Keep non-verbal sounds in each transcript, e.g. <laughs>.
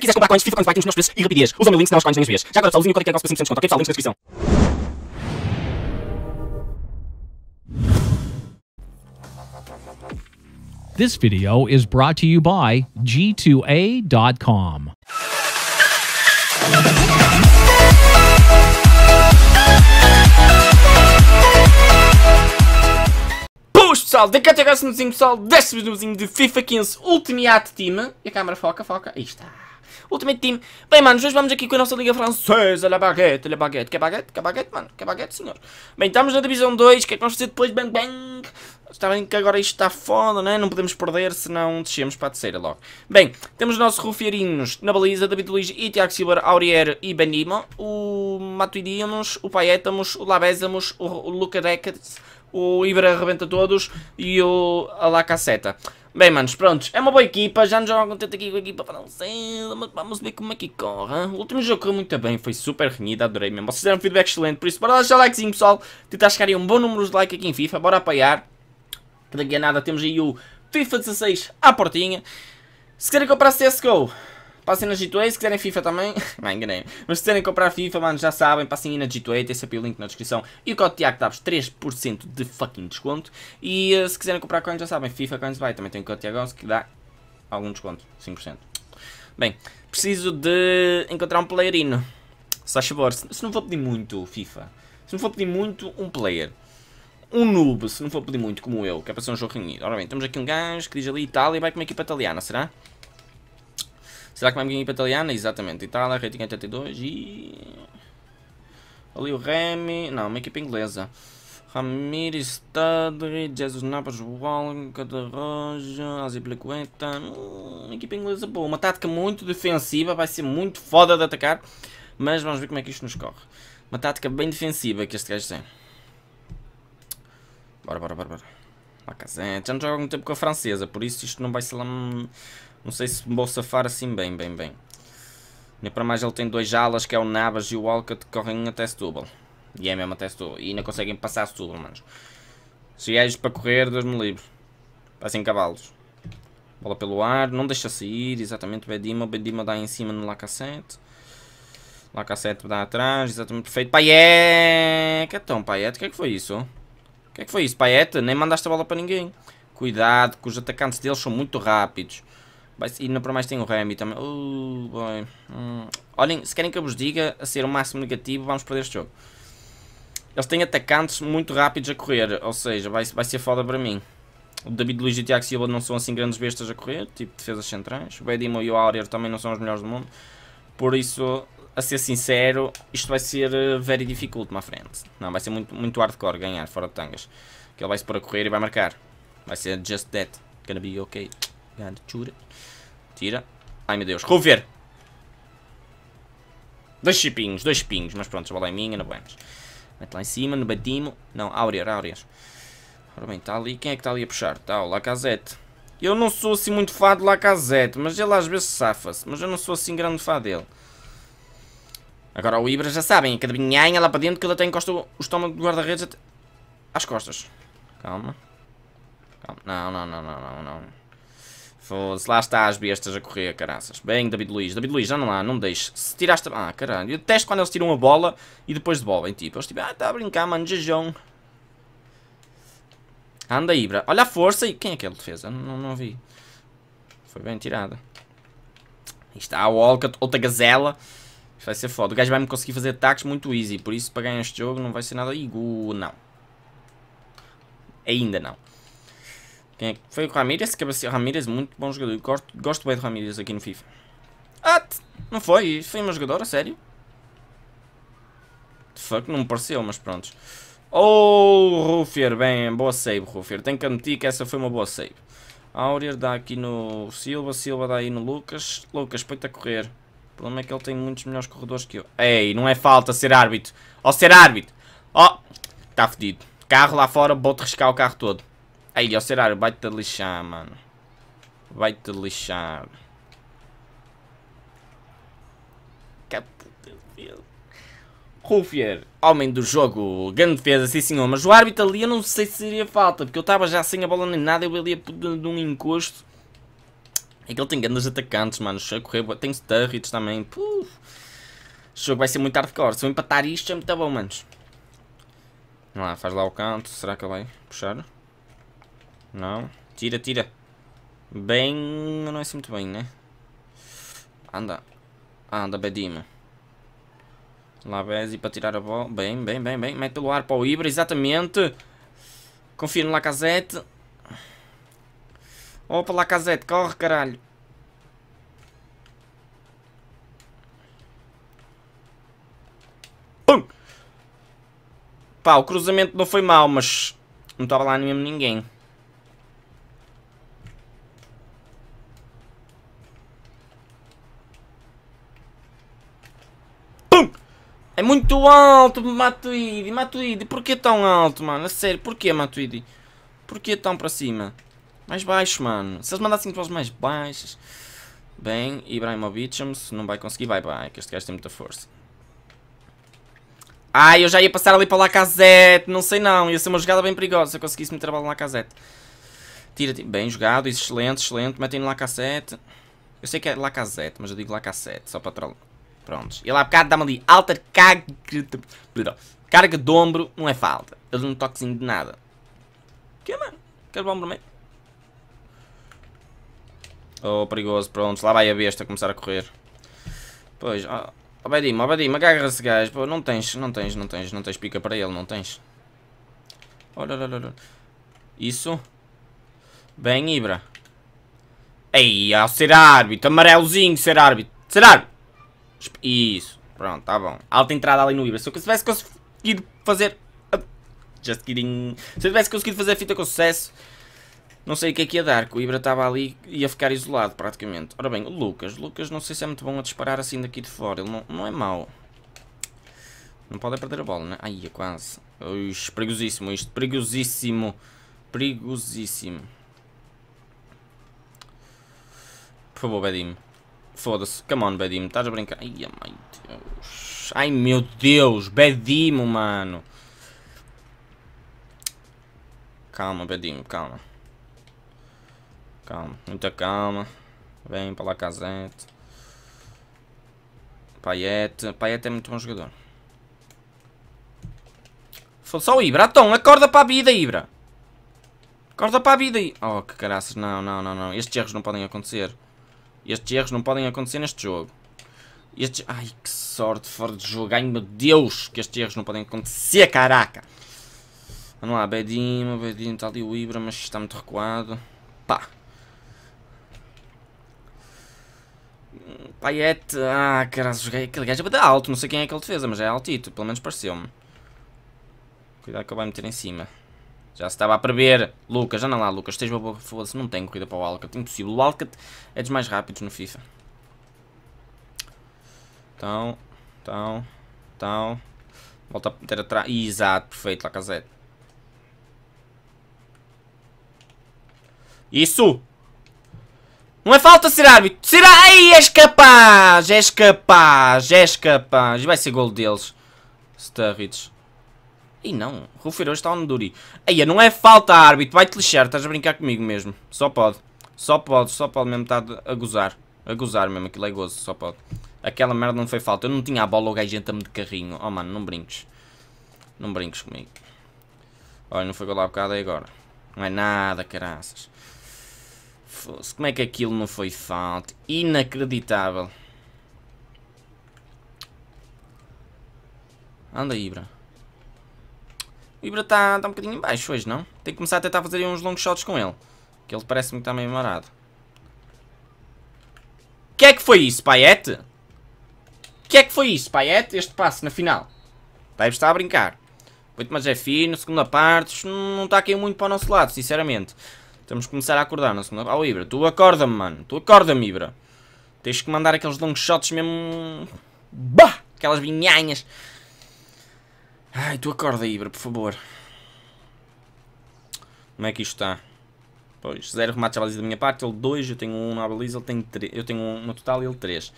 Se quiseres comprar coins, FIFA Coins vai tem os melhores preços e rapidez. Usa o meu link, senão as coins vêm os vês. Já agora, pessoal, o código que é para 5% de desconto. Ok, pessoal, link na descrição. This video is brought to you by G2A.com. Boas pessoal, daqui até no pessoal, deste videozinho de FIFA 15 Ultimate Team. E a câmera foca, foca, aí está. Ultimate Team. Bem, mano hoje vamos aqui com a nossa Liga Francesa. La Baguette, La Baguette. Que Baguette, que Baguette, mano. Que Baguette, senhor. Bem, estamos na Divisão 2. O que é que vamos fazer depois? Bang, bang. Está bem que agora isto está foda, né? Não podemos perder, senão descemos para a terceira logo. Bem, temos os nossos rufiarinhos na baliza, David Luiz e Tiago Silva, Aurier e Benimo, o Matuidinos, o paietamos o Labésamos, o Lucarecas, o Ibra arrebenta todos e o Alacaceta. Bem, manos, prontos, é uma boa equipa, já nos jogam contente aqui com a equipa francesa, mas vamos ver como é que corre. Hein? O último jogo correu muito bem, foi super renhido, adorei mesmo. Vocês deram um feedback excelente, por isso, bora deixar o likezinho, pessoal. Tentar chegar aí um bom número de like aqui em FIFA, bora apoiar. Que daqui a nada temos aí o FIFA 16 à portinha. Se querem comprar CSGO, Passem na G2, se quiserem FIFA também, não <laughs> enganei mas se quiserem comprar FIFA, mano, já sabem, passem aí na G2, tem sempre o link na descrição e o código Tiago dá-vos 3% de fucking desconto. E uh, se quiserem comprar coins, já sabem, FIFA Coins vai, também tem o código Tiago que dá algum desconto, 5%. Bem, preciso de encontrar um playerino, só favor, se, se não for pedir muito FIFA, se não for pedir muito um player um noob, se não for pedir muito, como eu, que é para ser um jogo reunido. Ora bem, temos aqui um gajo que diz ali Itália e vai com uma equipa italiana, será? Será que vai me para a italiana? Exatamente. Itália, rating 82 e... Ali o Remy... Não, uma equipa inglesa. Ramirez, Tadri, Jesus Napas, Walker, Roja, Aziplicueta... Hum, uma equipa inglesa boa. Uma tática muito defensiva, vai ser muito foda de atacar. Mas vamos ver como é que isto nos corre. Uma tática bem defensiva que este gajo tem. Bora, bora, bora, bora. Lacazette. Já não joga muito tempo com a francesa, por isso isto não vai ser lá... Não sei se vou safar assim bem, bem, bem. Nem para mais ele tem dois alas, que é o Nabas e o Alcat, que correm até Setúbal. E é mesmo até Setúbal. E ainda conseguem passar Setúbal, manos. Se é para correr, Deus me livre. Passem cavalos. Bola pelo ar, não deixa sair, exatamente, Bedima. Bedima dá em cima no Lacassete. Lacassete dá atrás, exatamente, perfeito. Paiete! Catão, Paiete, o que é que foi isso? O que é que foi isso, Paiete? Nem mandaste a bola para ninguém. Cuidado, que os atacantes deles são muito rápidos. Vai, e não para mais tem o Remy também. Uh, boy. Hum. Olhem, se querem que eu vos diga a ser o máximo negativo, vamos perder este jogo. Eles têm atacantes muito rápidos a correr, ou seja, vai, vai ser foda para mim. O David Luiz e o Tiago Silva não são assim grandes bestas a correr, tipo defesas centrais. O Bedimo e o Aurier também não são os melhores do mundo. Por isso, a ser sincero, isto vai ser eh, very difficult, my friend. Não, vai ser muito, muito hardcore ganhar fora de tangas. Que ele vai-se a correr e vai marcar. Vai ser just that. Gonna be okay chura. Tira. Ai meu Deus, Rover! Dois chipinhos, dois chipinhos, mas pronto, a bola é minha, não vamos. Mete lá em cima, no batimo. Não, Áureas, Áureas. Ora bem, está ali. Quem é que está ali a puxar? Está o Lacazette. Eu não sou assim muito fã de Lacazette, mas ele às vezes safa-se. Mas eu não sou assim grande fã dele. Agora o Ibra já sabem, cada binhanha lá para dentro que ele até encosta o estômago do guarda-redes às costas. Calma. Calma. Não, não, não, não, não, não. Foda-se, lá está as bestas a correr, caraças. Bem, David Luiz. David Luiz, já não lá, não me Se tiraste... Ah, caralho. Eu testo quando eles tiram a bola e depois de bola. tipo, eles tipo, ah, está a brincar, mano, jejão. Anda, Ibra. Olha a força e... Quem é que ele é defesa? não, não vi. Foi bem tirada. Aí está a Walcott, outra gazela. Isto vai ser foda. O gajo vai-me conseguir fazer ataques muito easy. Por isso, para ganhar este jogo, não vai ser nada... Igu, não. Ainda não. Quem é que foi o Ramírez? Cabeceio. É Ramírez, muito bom jogador. Gosto, gosto bem do Ramírez aqui no FIFA. Ah, não foi? Foi uma jogador, a sério? The fuck, não me pareceu, mas prontos. Oh, Rufier, bem, boa save, Rufier. Tenho que admitir que essa foi uma boa save. Aurier dá aqui no Silva, Silva dá aí no Lucas. Lucas, põe-te a correr. O problema é que ele tem muitos melhores corredores que eu. Ei, não é falta ser árbitro. Ó, oh, ser árbitro. Ó, oh, está fedido. Carro lá fora, vou-te riscar o carro todo. Aí, ó, Cerário, vai-te lixar, mano. Vai-te lixar. Caputa dele. Rufier, homem do jogo, grande defesa, sim senhor, mas o árbitro ali eu não sei se seria falta, porque eu estava já sem a bola nem nada, eu ali de um encosto. É que ele tem grandes atacantes, mano, a correr, tem Sturridge também, Puf. Este jogo vai ser muito hardcore, se eu empatar isto é muito bom, manos. Vamos lá, faz lá o canto, será que ele vai puxar? Não. Tira, tira. Bem... Não é assim muito bem, né? Anda. Anda, Bedima. Lá Bezzi, para tirar a bola. Bem, bem, bem, bem. Mete pelo ar para o Ibra, exatamente. Confia no Lacazette. Opa, Lacazette, corre, caralho. Pum! Pá, o cruzamento não foi mau, mas não estava lá mesmo ninguém. muito alto, Matuidi, Matuidi, porquê tão alto, mano? A sério, porquê, Matuidi? Porquê tão para cima? Mais baixo, mano. Se eles mandassem para os mais baixos... Bem, Ibrahimovic, hum, se não vai conseguir, vai, vai, que este gajo tem muita força. Ai, eu já ia passar ali para o Lacazette, não sei não, ia ser uma jogada bem perigosa se eu conseguisse meter a bola no Lacazette. Tira, tira, tipo, bem jogado, excelente, excelente, metem no Lacazette. Eu sei que é Lacazette, mas eu digo Lacazette, só para trollar. Prontos. Ele há bocado dá-me ali alta carga... Carga de ombro não é falta. Ele não um toquezinho de nada. Que mano? quer bom vermelho. Oh, perigoso. Pronto, lá vai a besta começar a correr. Pois, ó. Oh, Badima, oh, agarra esse gajo. Pô, não tens, não tens, não tens, não tens pica para ele, não tens. Olha, oh, olha, olha. Isso. Bem, Ibra. Ei, ao ser árbitro, amarelozinho ser árbitro. Ser árbitro. Isso. Pronto, tá bom. Alta entrada ali no Ibra. Se eu tivesse conseguido fazer... Just kidding. Se eu tivesse conseguido fazer a fita com sucesso... Não sei o que é que ia dar, que o Ibra estava ali e ia ficar isolado praticamente. Ora bem, o Lucas. Lucas não sei se é muito bom a disparar assim daqui de fora. Ele não, não é mau. Não pode é perder a bola, né? Ai, é quase. Ux, perigosíssimo isto. Perigosíssimo. Perigosíssimo. Por favor, Bedim. Foda-se. Come on, Bedimo. Estás a brincar? Ai, meu Deus. Ai, meu Deus. Bedimo, mano. Calma, Bedimo. Calma. Calma. Muita calma. Vem para lá, Casete. Paiete. Paiete é muito bom jogador. Foi só o Ibra. Então, acorda para a vida, Ibra. Acorda para a vida. Oh, que caraças. Não, não, não, não. Estes erros não podem acontecer. Estes erros não podem acontecer neste jogo. Estes... Ai, que sorte fora de jogo. Ai, meu Deus, que estes erros não podem acontecer, caraca. Vamos lá, Bedinho, Bedinho, está ali o Ibra, mas está muito recuado. Pá. Paiete, ah, caralho, joguei aquele gajo é alto, não sei quem é que ele defesa, mas é altito, pelo menos pareceu-me. Cuidado que ele vai meter em cima. Já se estava a prever. Lucas, anda lá, Lucas. Tens uma boa. Foda-se, não tem corrida para o Alcat. Impossível. O Alcat é dos mais rápidos no FIFA. Então. Então. Então. Volta a meter atrás. Exato, perfeito, Lacazette. Isso! Não é falta ser árbitro! Será? Ai, és capaz! És capaz! És capaz! Vai ser gol deles. Sturridge. E não, hoje está onde Duri. Aí não é falta, árbitro, vai-te lixar, estás a brincar comigo mesmo. Só pode, só pode, só pode mesmo estar a gozar. A gozar mesmo, aquilo é gozo, só pode. Aquela merda não foi falta, eu não tinha a bola, o gajo entra-me de carrinho. Oh mano, não brinques. Não brinques comigo. Olha, não foi gol há bocado, é agora. Não é nada, caraças. Fosse, como é que aquilo não foi falta? Inacreditável. Anda aí, bro. O Ibra está tá um bocadinho em baixo hoje, não? Tem que começar a tentar fazer uns longos shots com ele. Que ele parece-me que está meio marado. Que é que foi isso, Paiete? Que é que foi isso, Paiete? Este passo na final. Deve estar a brincar. Oito, mas é fino, segunda parte, não está aqui muito para o nosso lado, sinceramente. Temos que começar a acordar na segunda... Oh, Ibra, tu acorda-me, mano. Tu acorda-me, Ibra. Tens que mandar aqueles long shots mesmo... Bah! Aquelas vinhanhas. Ai, tu acorda, Ibra, por favor. Como é que isto está? Pois, zero remates à baliza da minha parte, ele 2, eu tenho 1 um na baliza, ele tem 3. Eu tenho 1 um no total e ele 3.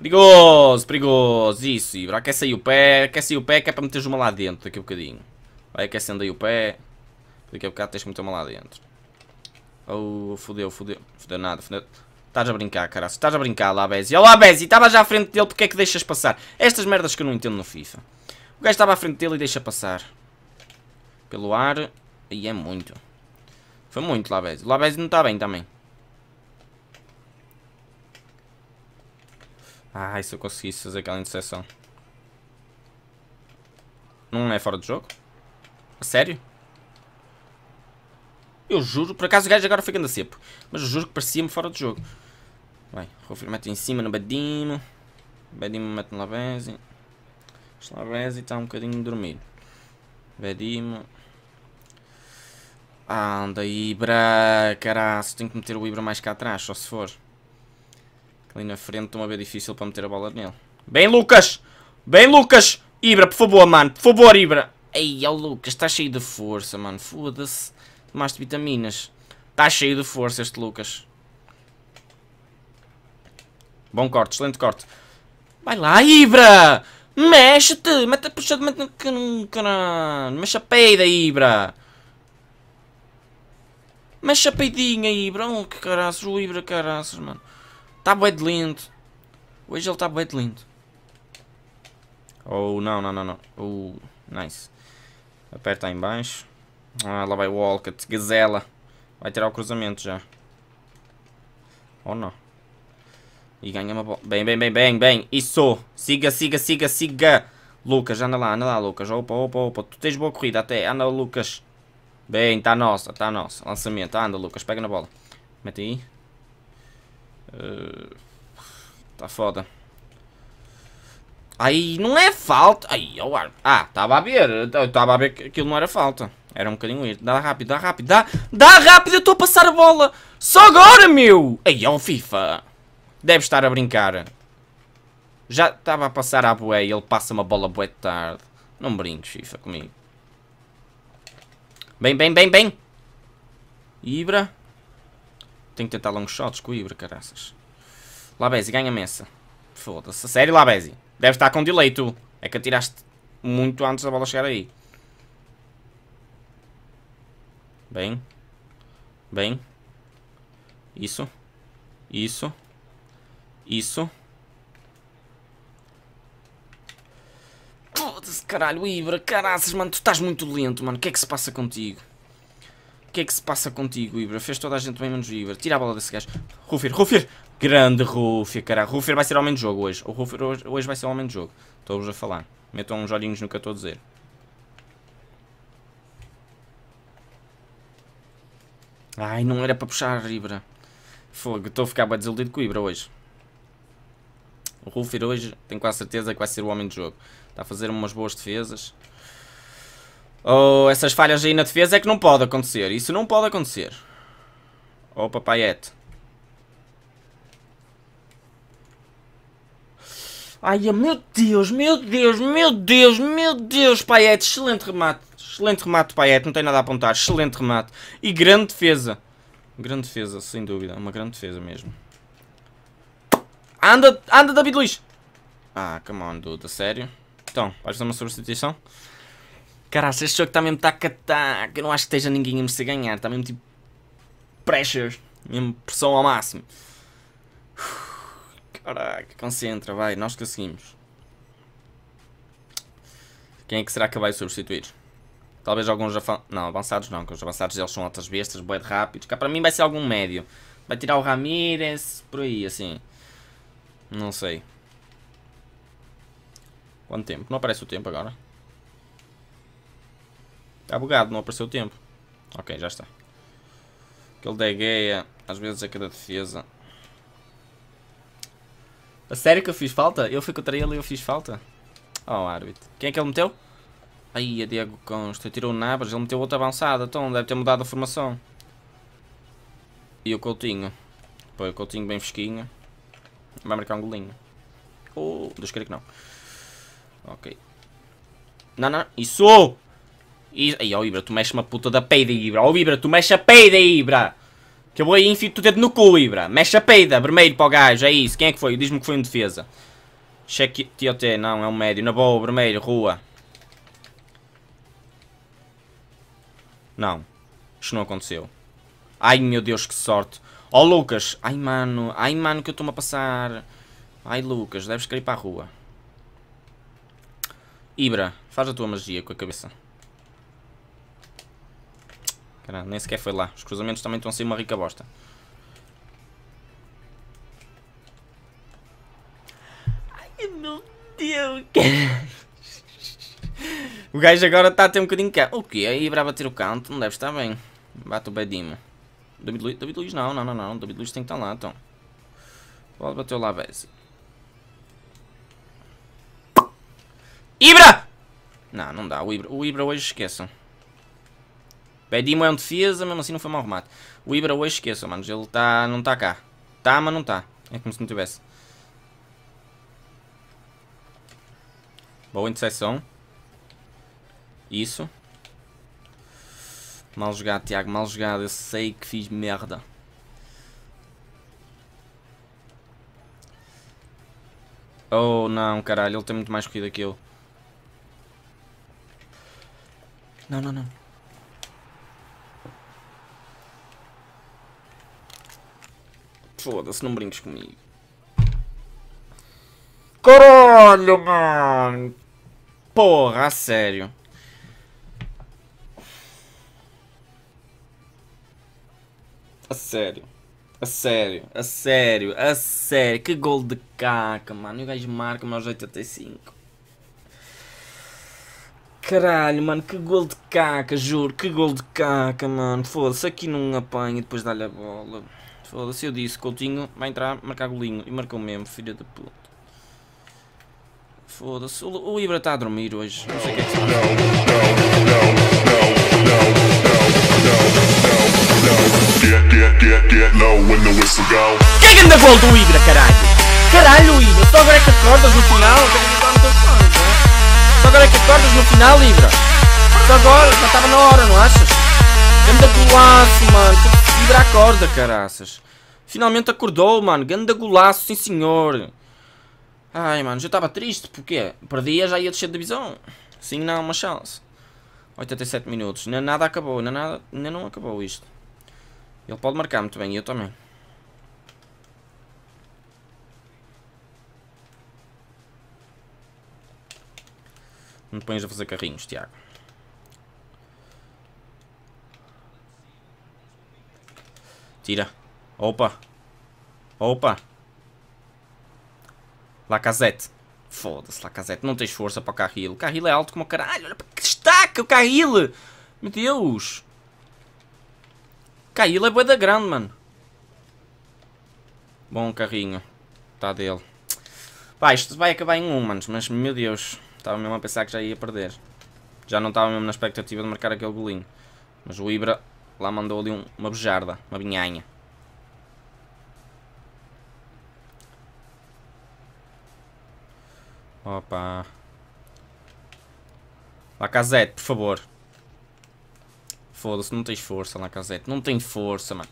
Perigoso, perigoso. Isso, Ibra. Aquece aí o pé, aquece aí o pé que é para meteres uma lá dentro daqui a bocadinho. Vai aquecendo aí o pé. Daqui a bocado tens que meter uma lá dentro. Oh, fodeu, fodeu. Fodeu nada, fodeu. Estás a brincar, caralho. Estás a brincar lá, Bezzi. Olá, Bezzi, estava já à frente dele, porque é que deixas passar? Estas merdas que eu não entendo no FIFA. O gajo estava à frente dele e deixa passar. Pelo ar. E é muito. Foi muito, lá, Bezzi. Lá, Bezzi não está bem também. Ai, se eu conseguisse fazer aquela interseção. Não é fora de jogo? A sério? Eu juro, por acaso o gajo agora fica grande sepo. Mas eu juro que parecia-me fora de jogo. vai Rufir mete em cima no Badimo. Badimo mete no Lavezzi. Slavesi está um bocadinho dormido. Badimo. Ah, anda, Ibra. Caraço, tenho que meter o Ibra mais cá atrás, só se for. Ali na frente estou a ver difícil para meter a bola nele. Bem, Lucas! Bem, Lucas! Ibra, por favor, mano. Por favor, Ibra. Ei, ó, Lucas, está cheio de força, mano. Foda-se. Tomaste vitaminas. Está cheio de força este Lucas. Bom corte, excelente corte. Vai lá, Ibra! Mexe-te! Mete a puxada, mete Mexe a peida, Ibra! Mexe a peidinha, Ibra! Oh, que caraças, o Ibra, caraças, mano. Está bué de lindo. Hoje ele está bué de lindo. Oh, não, não, não, não. Oh, nice. Aperta aí embaixo. Ah, lá vai o Walcott, gazela. Vai tirar o cruzamento já. Ou oh, não? E ganha uma bola. Bem, bem, bem, bem, bem. Isso. Siga, siga, siga, siga. Lucas, anda lá, anda lá, Lucas. Opa, opa, opa. Tu tens boa corrida até. Anda, Lucas. Bem, está nossa, está nossa. Lançamento. Anda, Lucas. Pega na bola. Mete aí. Está ah, foda. Aí não é falta. Aí, ao ar. Ah, estava a ver. Estava a ver que aquilo não era falta. Era um bocadinho isso. Dá rápido, dá rápido, dá. Dá rápido, eu estou a passar a bola. Só agora, meu. Aí, é o FIFA. Deve estar a brincar. Já estava a passar à boé e ele passa uma bola de tarde. Não brinques, FIFA, comigo. Bem, bem, bem, bem. Ibra. Tenho que tentar long shots com o Ibra, caraças. Labesi, ganha-me Foda-se. Sério, Labesi. Deve estar com delay, tu. É que atiraste muito antes da bola chegar aí. Bem. Bem. Isso. Isso. Isso. Putz, caralho, Ibra, caraças, mano, tu estás muito lento, mano. O que é que se passa contigo? O que é que se passa contigo, Ibra? Fez toda a gente bem menos o Ibra. Tira a bola desse gajo. Rufir, Rufir! Grande Rufir, caralho Rufir vai ser o homem de jogo hoje. O Rufir hoje, hoje vai ser o homem de jogo. Estou-vos a falar. Metam uns olhinhos no que eu estou a dizer. Ai, não era para puxar a Ibra. Fogo, estou a ficar bem desiludido com o Ibra hoje. O Rufir hoje, tenho quase certeza que vai ser o homem do jogo. Está a fazer umas boas defesas. Ou oh, essas falhas aí na defesa é que não pode acontecer. Isso não pode acontecer. Ou oh, papaiete. Ai, meu Deus, meu Deus, meu Deus, meu Deus, Paiete, excelente remate. Excelente remate, Payet. Não tem nada a apontar. Excelente remate. E grande defesa. Grande defesa, sem dúvida. Uma grande defesa mesmo. Anda, anda, David Luiz. Ah, come on, dude. A sério? Então, vais fazer uma substituição? Caraca, este jogo está mesmo taca-taca. Eu não acho que esteja ninguém a merecer ganhar. Está mesmo tipo... Pressure. Mesmo pressão ao máximo. Caraca, concentra, vai. Nós conseguimos. Quem é que será que vai substituir? Talvez alguns avan não, avançados não, que os avançados eles são altas bestas, boed rápidos. Cá para mim vai ser algum médio. Vai tirar o Ramirez, por aí, assim. Não sei. Quanto tempo? Não aparece o tempo agora? Está bugado, não apareceu o tempo. Ok, já está. Aquele degueia, às vezes é cada defesa. A sério que eu fiz falta? Eu fui contra ele e eu fiz falta? Oh, árbitro. Quem é que ele meteu? Aí, a Diego Costa tirou Nabres, ele meteu outra avançada, então deve ter mudado a formação. E o Coutinho. Pô, o Coutinho bem fresquinho. Vai marcar um golinho. Oh, Deus queira que não. Ok. Não, não, isso! E aí, ó Ibra, tu mexe uma puta da peida, Ibra. Ó oh, Ibra, tu mexe a peida, Ibra. Que eu vou aí enfio o dedo no cu, Ibra. Mexe a peida, vermelho para o gajo, é isso. Quem é que foi? Diz-me que foi um defesa. Cheque, TOT, não, é um médio. Na boa, vermelho, rua. Não. Isto não aconteceu. Ai, meu Deus, que sorte. Ó, oh, Lucas. Ai, mano. Ai, mano, que eu estou-me a passar. Ai, Lucas, deves querer ir para a rua. Ibra, faz a tua magia com a cabeça. Caramba, nem sequer foi lá. Os cruzamentos também estão a ser uma rica bosta. Ai, meu Deus. <laughs> O gajo agora está a ter um bocadinho cá. O que? A Ibra bater o canto, não deve estar bem. Bate o Bedima. David Luiz, David Luiz não, não, não, não. David Luiz tem que estar lá, então. Pode bater lá, Bessi. Ibra! Não, não dá. O Ibra, o Ibra hoje esqueçam. Bedimo é um defesa, mesmo assim não foi mau remate. O Ibra hoje esqueçam, mano. Ele tá, não está cá. Está, mas não está. É como se não tivesse. Boa interseção. Isso. Mal jogado, Tiago, mal jogado. Eu sei que fiz merda. Oh, não, caralho. Ele tem muito mais corrida que eu. Não, não, não. Foda-se, não brinques comigo. Caralho, mano! Porra, a sério. A sério. A sério, a sério, a sério. Que gol de caca, mano. E o gajo marca aos 85. Caralho, mano, que gol de caca, juro, que gol de caca, mano. Foda-se, aqui não apanha e depois dá-lhe a bola. Foda-se, eu disse, Coutinho vai entrar, marcar golinho. E marcou mesmo, filha da puta. Foda-se, o, Ibra está a dormir hoje. Não sei o que é que se Caga é anda gol do Ibra, caralho! Caralho, Ibra, só agora é que acordas no final? É? Só agora é que acordas no final, Ibra? Só agora, já estava na hora, não achas? Ganda golaço, mano! Ibra acorda, caraças! Finalmente acordou, mano! Ganda golaço, sim senhor! Ai, mano, já estava triste, porque perdia, já ia descer de divisão. Sim, não, uma chance. 87 minutos, ainda nada acabou, ainda, nada, ainda não acabou isto. Ele pode marcar muito bem, eu também. Não pões a fazer carrinhos, Tiago. Tira. Opa. Opa. Lacazette. Foda-se, Lacazette. Não tens força para o Carril. O Carril é alto como o caralho. Olha para que destaque o Carril. Meu Deus. Cá, ele é boa da grande, mano. Bom carrinho. Está dele. Pá, isto vai acabar em um, manos. Mas, meu Deus. Estava mesmo a pensar que já ia perder. Já não estava mesmo na expectativa de marcar aquele golinho. Mas o Ibra lá mandou ali um, uma bujarda. Uma binhanha. Opa. Lacazette, por favor. Foda-se, não tens força, Lacazette. Não tem força, mano.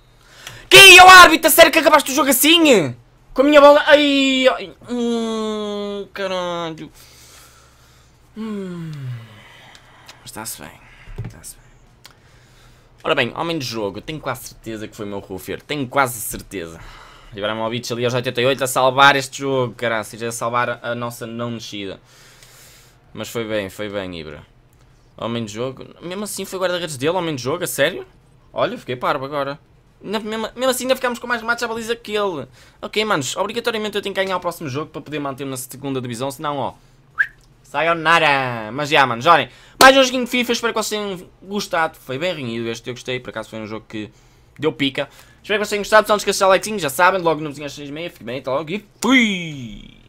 Que é o árbitro? A sério que acabaste o jogo assim? Com a minha bola. Ai, ai. Hum, caralho. Hum. Está-se bem. Está-se bem. Ora bem, homem de jogo, eu tenho quase certeza que foi o meu Rufer, tenho quase certeza. Ibrahimovic ali aos 88 a salvar este jogo, caralho, a salvar a nossa não mexida. Mas foi bem, foi bem, Ibra. Homem de jogo. Mesmo assim foi guarda-redes dele, homem de jogo, a sério? Olha, fiquei parvo agora. mesmo, mesmo, assim ainda ficámos com mais remates à baliza que ele. Ok, manos, obrigatoriamente eu tenho que ganhar o próximo jogo para poder manter-me na segunda divisão, senão, ó... Sayonara! Mas já, manos, olhem. Mais um joguinho de FIFA, espero que vocês tenham gostado. Foi bem renhido este, eu gostei, por acaso foi um jogo que deu pica. Espero que vocês tenham gostado, se não esqueçam de likezinho, já sabem, logo no vizinho às 6h30. Fique bem, até logo e fui!